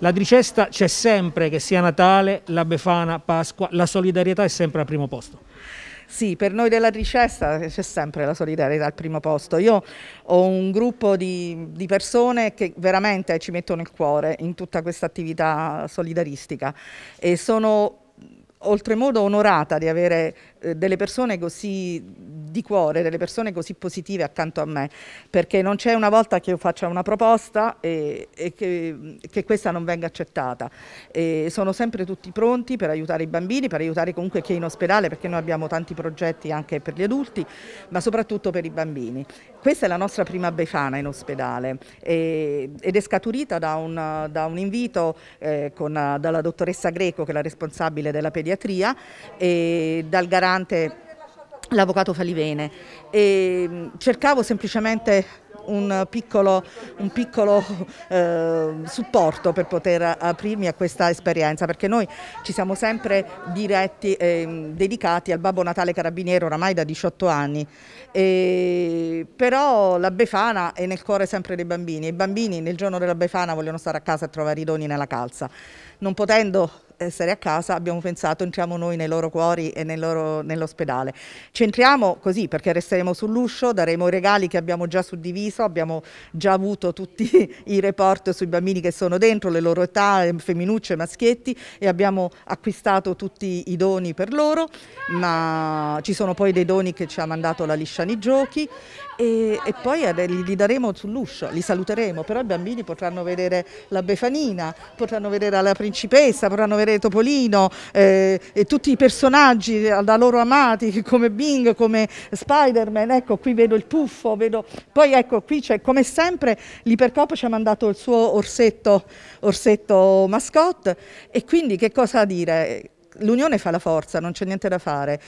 La tricesta c'è sempre, che sia Natale, la Befana, Pasqua, la solidarietà è sempre al primo posto. Sì, per noi della tricesta c'è sempre la solidarietà al primo posto. Io ho un gruppo di, di persone che veramente ci mettono il cuore in tutta questa attività solidaristica e sono oltremodo onorata di avere eh, delle persone così di cuore delle persone così positive accanto a me, perché non c'è una volta che io faccia una proposta e, e che, che, questa non venga accettata. E sono sempre tutti pronti per aiutare i bambini, per aiutare comunque chi è in ospedale, perché noi abbiamo tanti progetti anche per gli adulti, ma soprattutto per i bambini. Questa è la nostra prima Befana in ospedale e, ed è scaturita da un, da un invito eh, con, dalla dottoressa Greco, che è la responsabile della pediatria, e dal garante l'avvocato Falivene. E mm, cercavo semplicemente un piccolo, un piccolo eh, supporto per poter aprirmi a questa esperienza, perché noi ci siamo sempre diretti eh, dedicati al Babbo Natale Carabiniero oramai da 18 anni, e, però la Befana è nel cuore sempre dei bambini, i bambini nel giorno della Befana vogliono stare a casa e trovare i doni nella calza, non potendo essere a casa abbiamo pensato entriamo noi nei loro cuori e nel loro, nell'ospedale. Ci entriamo così perché resteremo sull'uscio, daremo i regali che abbiamo già suddiviso, abbiamo già avuto tutti i report sui bambini che sono dentro, le loro età, eh, femminucce, maschietti e abbiamo acquistato tutti i doni per loro, ma ci sono poi dei doni che ci ha mandato la Lisciani Giochi e, e poi li, li daremo sull'uscio, li saluteremo, però i bambini potranno vedere la Befanina, potranno vedere la principessa, potranno vedere Venere, Topolino eh, e tutti i personaggi da loro amati come Bing, come Spider-Man, ecco qui vedo il puffo, vedo... poi ecco qui c'è come sempre l'Ipercop ci ha mandato il suo orsetto, orsetto mascotte e quindi che cosa dire? L'unione fa la forza, non c'è niente da fare.